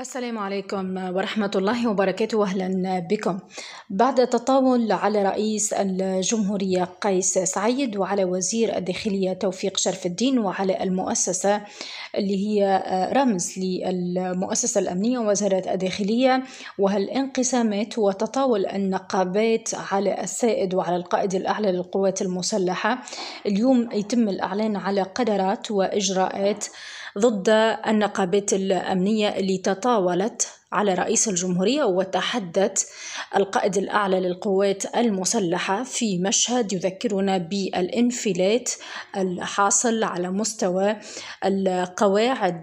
السلام عليكم ورحمة الله وبركاته أهلا بكم بعد تطاول على رئيس الجمهورية قيس سعيد وعلى وزير الداخلية توفيق شرف الدين وعلى المؤسسة اللي هي آه، رمز للمؤسسة الأمنية وزارة الداخلية وهالانقسامات وتطاول النقابات على السائد وعلى القائد الأعلى للقوات المسلحة اليوم يتم الإعلان على قرارات وإجراءات ضد النقابات الأمنية اللي تطاولت على رئيس الجمهورية وتحدت القائد الأعلى للقوات المسلحة في مشهد يذكرنا بالانفلات الحاصل على مستوى القواعد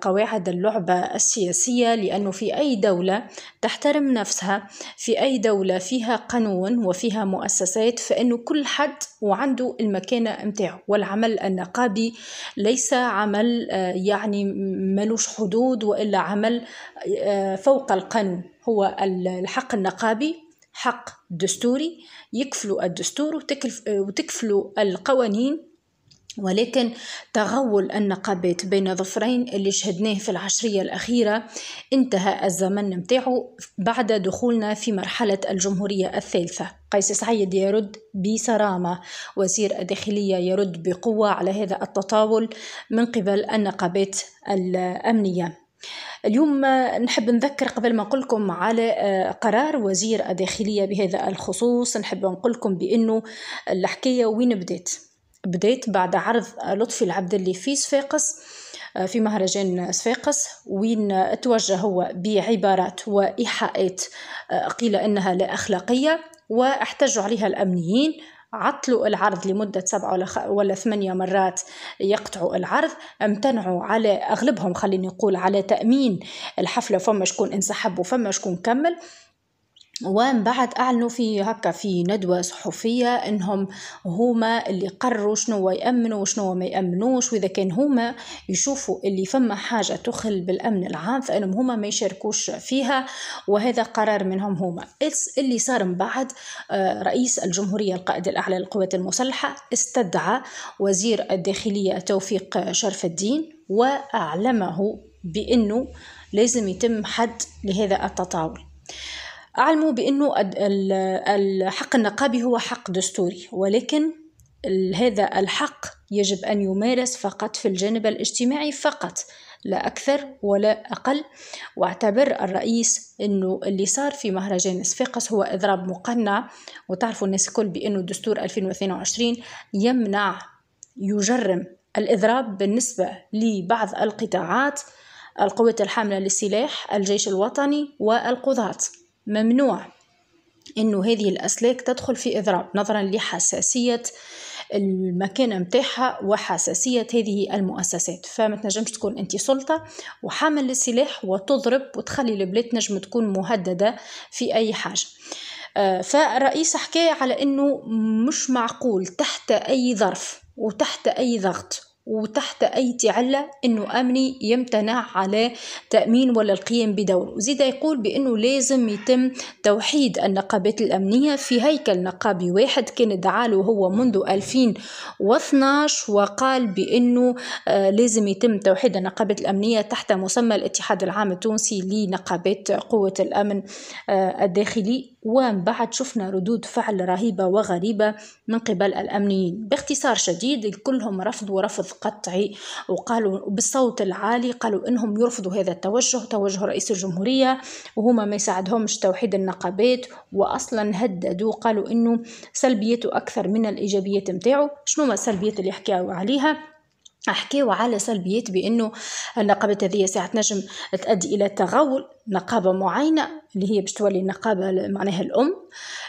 قواعد اللعبة السياسية لأنه في أي دولة تحترم نفسها في أي دولة فيها قانون وفيها مؤسسات فإنه كل حد وعنده المكانة متاعه والعمل النقابي ليس عمل آه، يعني ملوش حدود وإلا عمل آه، فوق القانون هو الحق النقابي حق دستوري يكفلوا الدستور وتكفلوا القوانين ولكن تغول النقابات بين ظفرين اللي شهدناه في العشرية الأخيرة انتهى الزمن متاعه بعد دخولنا في مرحلة الجمهورية الثالثة قيس سعيد يرد بصرامة وزير الداخلية يرد بقوة على هذا التطاول من قبل النقابات الأمنية اليوم نحب نذكر قبل ما نقول لكم على آه، قرار وزير الداخلية بهذا الخصوص نحب نقول لكم بأنه الحكاية وين بدأت بديت بعد عرض لطفي اللي في صفاقس آه، في مهرجان صفاقس وين توجه هو بعبارات وإيحاءات آه، قيل إنها لا أخلاقية واحتجوا عليها الأمنيين عطلوا العرض لمدة سبعة ولا, ولا ثمانية مرات يقطعوا العرض امتنعوا على أغلبهم خليني نقول على تأمين الحفلة فما شكون انسحب وفما شكون كمل ومن بعد اعلنوا في هكا في ندوه صحفيه انهم هما اللي قرروا شنو يامنوا وشنو ما يامنوش واذا كان هما يشوفوا اللي فما حاجه تخل بالامن العام فانهم هما ما يشاركوش فيها وهذا قرار منهم هما اللي صار من بعد آه، رئيس الجمهوريه القائد الاعلى للقوات المسلحه استدعى وزير الداخليه توفيق شرف الدين واعلمه بانه لازم يتم حد لهذا التطاول أعلموا بأنه الحق النقابي هو حق دستوري ولكن هذا الحق يجب أن يمارس فقط في الجانب الاجتماعي فقط لا أكثر ولا أقل واعتبر الرئيس أنه اللي صار في مهرجان صفاقس هو إضراب مقنع وتعرفوا الناس الكل بأنه الدستور 2022 يمنع يجرم الإضراب بالنسبة لبعض القطاعات القوات الحاملة للسلاح الجيش الوطني والقضاة ممنوع انه هذه الاسلاك تدخل في اضراب نظرا لحساسيه المكانة متاعها وحساسية هذه المؤسسات فما تنجمش تكون انت سلطة وحامل السلاح وتضرب وتخلي البلاد نجم تكون مهددة في أي حاجة آه، فالرئيس حكاية على أنه مش معقول تحت أي ظرف وتحت أي ضغط وتحت أي تعلة أنه أمني يمتنع على تأمين ولا القيام بدوره وزيد يقول بأنه لازم يتم توحيد النقابات الأمنية في هيكل نقابي واحد كان دعاله هو منذ 2012 وقال بأنه آه، لازم يتم توحيد النقابات الأمنية تحت مسمى الاتحاد العام التونسي لنقابات قوة الأمن آه، الداخلي ومن بعد شفنا ردود فعل رهيبة وغريبة من قبل الأمنيين باختصار شديد كلهم رفضوا رفض قطعي وقالوا بالصوت العالي قالوا إنهم يرفضوا هذا التوجه توجه رئيس الجمهورية وهما ما يساعدهمش توحيد النقابات وأصلا هددوا قالوا إنه سلبيته أكثر من الإيجابيات متاعه شنو ما السلبيات اللي حكاوا عليها أحكيو على سلبيات بأنه النقابة هذه ساعة نجم تؤدي إلى تغول نقابة معينة اللي هي باش تولي النقابة معناها الأم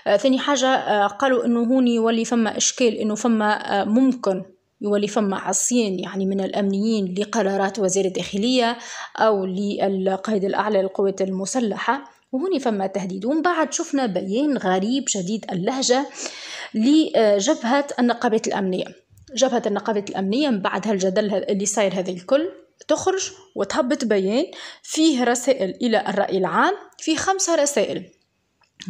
آه، ثاني حاجة آه، قالوا أنه هون يولي فما إشكال أنه فما آه، ممكن يولي فما عصيان يعني من الأمنيين لقرارات وزير الداخلية أو للقائد الأعلى للقوات المسلحة وهوني فما تهديد ومن بعد شفنا بيان غريب شديد اللهجة لجبهة النقابات الأمنية جبهة النقابة الأمنية من بعد هالجدل اللي صاير هذا الكل تخرج وتهبط بيان فيه رسائل إلى الرأي العام فيه خمسة رسائل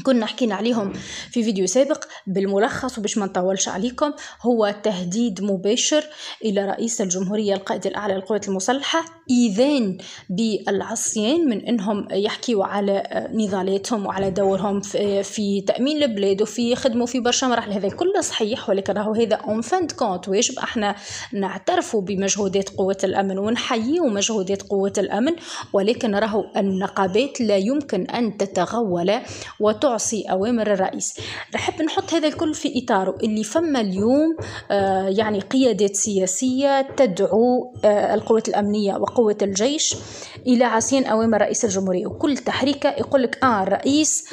كنا حكينا عليهم في فيديو سابق بالملخص وباش ما نطولش عليكم هو تهديد مباشر الى رئيس الجمهوريه القائد الاعلى للقوات المسلحه ايذان بالعصيان من انهم يحكيوا على نضالاتهم وعلى دورهم في تامين البلاد وفي خدمه في برشا مراحل هذا كله صحيح ولكن راهو هذا اون فان كونت واجب احنا نعترفوا بمجهودات قوه الامن ونحييوا مجهودات قوه الامن ولكن راهو النقابات لا يمكن ان تتغول و وتعصي أوامر الرئيس نحب نحط هذا الكل في إطاره اللي فما اليوم آه، يعني قيادات سياسية تدعو آه، القوات الأمنية وقوة الجيش إلى عصيان أوامر رئيس الجمهورية وكل تحريكة يقول لك آه الرئيس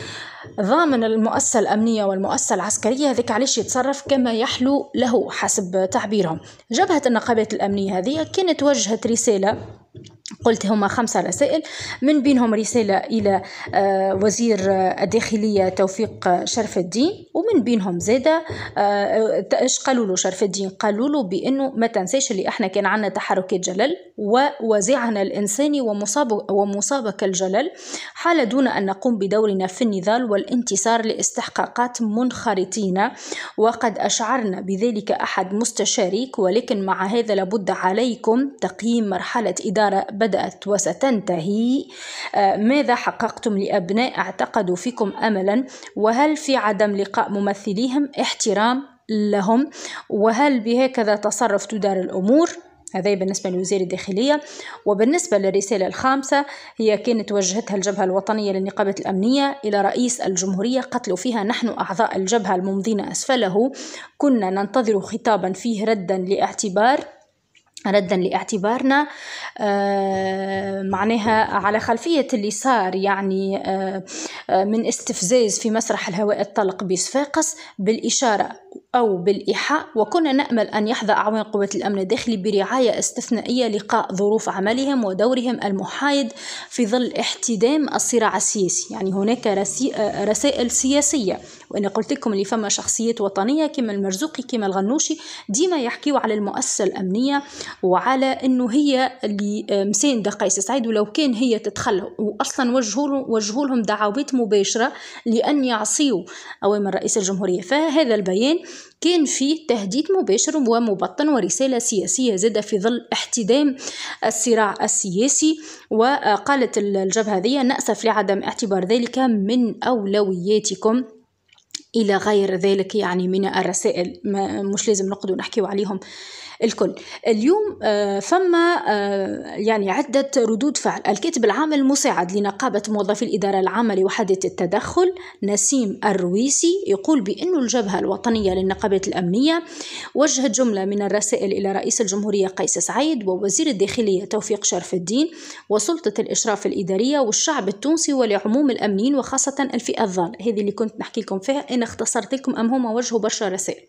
ضامن المؤسسة الأمنية والمؤسسة العسكرية هذيك علاش يتصرف كما يحلو له حسب تعبيرهم جبهة النقابات الأمنية هذه كانت وجهت رسالة قلت هما خمسة رسائل من بينهم رسالة إلى آه، وزير آه، الداخلية توفيق آه، شرف الدين ومن بينهم زادة اش قالوا له شرف الدين قالوا له بأنه ما تنساش اللي احنا كان عندنا تحركات جلل ووزعنا الإنساني ومصاب ومصابك الجلل حال دون أن نقوم بدورنا في النضال والانتصار لاستحقاقات منخرطين وقد أشعرنا بذلك أحد مستشاريك ولكن مع هذا لابد عليكم تقييم مرحلة إدارة بدأ بدأت وستنتهي آه، ماذا حققتم لأبناء اعتقدوا فيكم أملا وهل في عدم لقاء ممثليهم احترام لهم وهل بهكذا تصرف تدار الأمور هذا بالنسبة لوزير الداخلية وبالنسبة للرسالة الخامسة هي كانت وجهتها الجبهة الوطنية للنقابة الأمنية إلى رئيس الجمهورية قتل فيها نحن أعضاء الجبهة الممضين أسفله كنا ننتظر خطابا فيه ردا لاعتبار ردا لاعتبارنا آه، معناها على خلفية اللي صار يعني آه، آه، من استفزاز في مسرح الهواء الطلق بصفاقس بالإشارة أو بالإيحاء وكنا نأمل أن يحظى أعوان قوة الأمن الداخلي برعاية استثنائية لقاء ظروف عملهم ودورهم المحايد في ظل احتدام الصراع السياسي يعني هناك رسائل سياسية وأنا قلت لكم اللي فما شخصيات وطنية كما المرزوقي كما الغنوشي ديما يحكيوا على المؤسسة الأمنية وعلى أنه هي اللي آه، مساندة قيس سعيد ولو كان هي تتخلى وأصلا وجهوا لهم دعوات مباشرة لأن يعصيوا أوامر رئيس الجمهورية فهذا البيان كان فيه تهديد مباشر ومبطن ورسالة سياسية زادة في ظل احتدام الصراع السياسي وقالت الجبهة هذه نأسف لعدم اعتبار ذلك من أولوياتكم إلى غير ذلك يعني من الرسائل ما مش لازم نقعد نحكيوا عليهم الكل اليوم آه، فما آه، يعني عدة ردود فعل الكاتب العام المساعد لنقابة موظفي الإدارة العامة لوحدة التدخل نسيم الرويسي يقول بأن الجبهة الوطنية للنقابات الأمنية وجهت جملة من الرسائل إلى رئيس الجمهورية قيس سعيد ووزير الداخلية توفيق شرف الدين وسلطة الإشراف الإدارية والشعب التونسي ولعموم الأمنيين وخاصة الفئة الضالة هذه اللي كنت نحكي لكم فيها أنا اختصرت لكم أم هما وجهوا برشا رسائل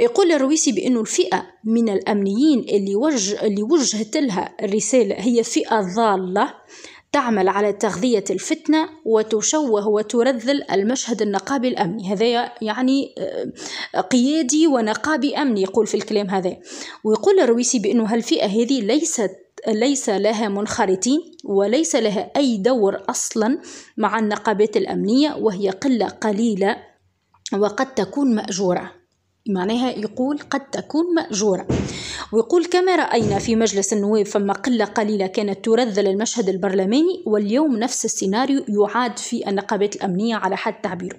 يقول الرويسي بأنه الفئة من الأمنيين اللي, وجه اللي وجهت لها الرسالة هي فئة ضالة تعمل على تغذية الفتنة وتشوه وترذل المشهد النقابي الأمني هذا يعني آه، قيادي ونقابي أمني يقول في الكلام هذا ويقول الرويسي بأنه هالفئة هذه ليست ليس لها منخرطين وليس لها أي دور أصلا مع النقابات الأمنية وهي قلة قليلة وقد تكون مأجورة معناها يقول قد تكون مأجورة ويقول كما رأينا في مجلس النواب فما قلة قليلة كانت ترذل المشهد البرلماني واليوم نفس السيناريو يعاد في النقابات الأمنية على حد تعبيره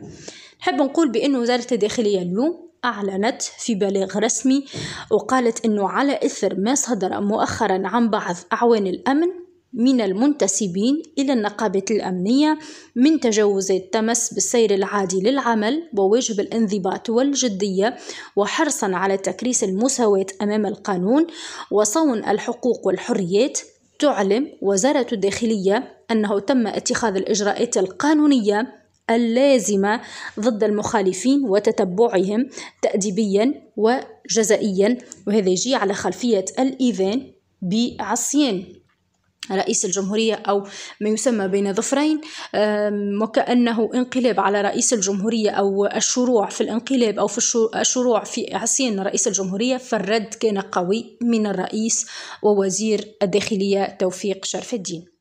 نحب نقول بأن وزارة الداخلية اليوم أعلنت في بلاغ رسمي وقالت أنه على إثر ما صدر مؤخرا عن بعض أعوان الأمن من المنتسبين إلى النقابة الأمنية من تجاوز التمس بالسير العادي للعمل وواجب الانضباط والجدية وحرصا على تكريس المساواة أمام القانون وصون الحقوق والحريات تعلم وزارة الداخلية أنه تم اتخاذ الإجراءات القانونية اللازمة ضد المخالفين وتتبعهم تأديبيا وجزائيا وهذا يجي على خلفية الإيفان بعصيان رئيس الجمهورية أو ما يسمى بين ظفرين وكأنه انقلاب على رئيس الجمهورية أو الشروع في الانقلاب أو في الشروع في عصيان رئيس الجمهورية فالرد كان قوي من الرئيس ووزير الداخلية توفيق شرف الدين